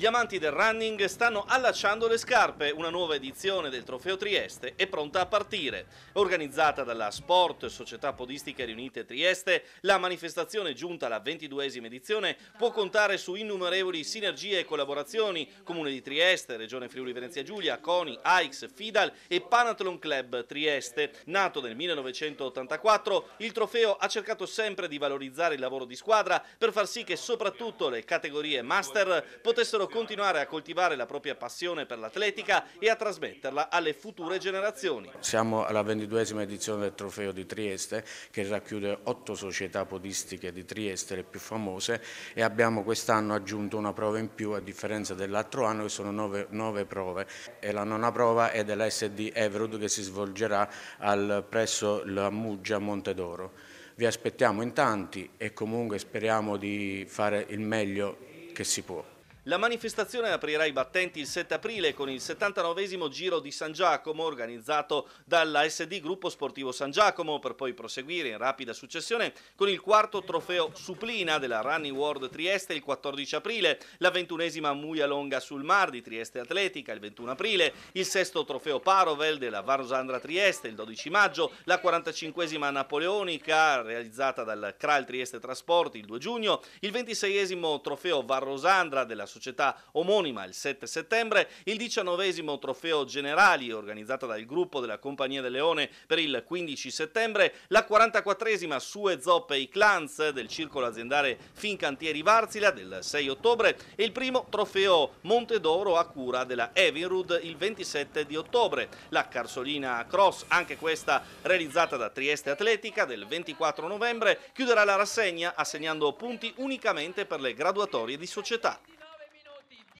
Gli amanti del running stanno allacciando le scarpe, una nuova edizione del Trofeo Trieste è pronta a partire. Organizzata dalla Sport Società Podistica Riunite Trieste, la manifestazione giunta alla ventiduesima edizione può contare su innumerevoli sinergie e collaborazioni. Comune di Trieste, Regione Friuli Venezia Giulia, CONI, AIX, FIDAL e Panathlon Club Trieste. Nato nel 1984, il trofeo ha cercato sempre di valorizzare il lavoro di squadra per far sì che soprattutto le categorie master potessero continuare a coltivare la propria passione per l'atletica e a trasmetterla alle future generazioni. Siamo alla ventiduesima edizione del Trofeo di Trieste che racchiude otto società podistiche di Trieste, le più famose, e abbiamo quest'anno aggiunto una prova in più a differenza dell'altro anno che sono nove, nove prove e la nona prova è della SD Everud che si svolgerà al, presso la Muggia Monte d'Oro. Vi aspettiamo in tanti e comunque speriamo di fare il meglio che si può. La manifestazione aprirà i battenti il 7 aprile con il 79 Giro di San Giacomo organizzato dalla SD Gruppo Sportivo San Giacomo per poi proseguire in rapida successione con il quarto trofeo Suplina della Running World Trieste il 14 aprile, la ventunesima Muia Longa sul Mar di Trieste Atletica il 21 aprile, il sesto trofeo Parovel della Varosandra Trieste il 12 maggio, la 45esima Napoleonica realizzata dal Kral Trieste Trasporti il 2 giugno, il 26esimo trofeo Varrosandra della Società società omonima il 7 settembre, il 19 trofeo Generali organizzato dal gruppo della Compagnia del Leone per il 15 settembre, la 44esima Sue Zoppe e i Clans del circolo aziendale Fincantieri Varsila del 6 ottobre e il primo trofeo Monte d'Oro a cura della Evinrud il 27 di ottobre, la Carsolina Cross, anche questa realizzata da Trieste Atletica del 24 novembre, chiuderà la rassegna assegnando punti unicamente per le graduatorie di società.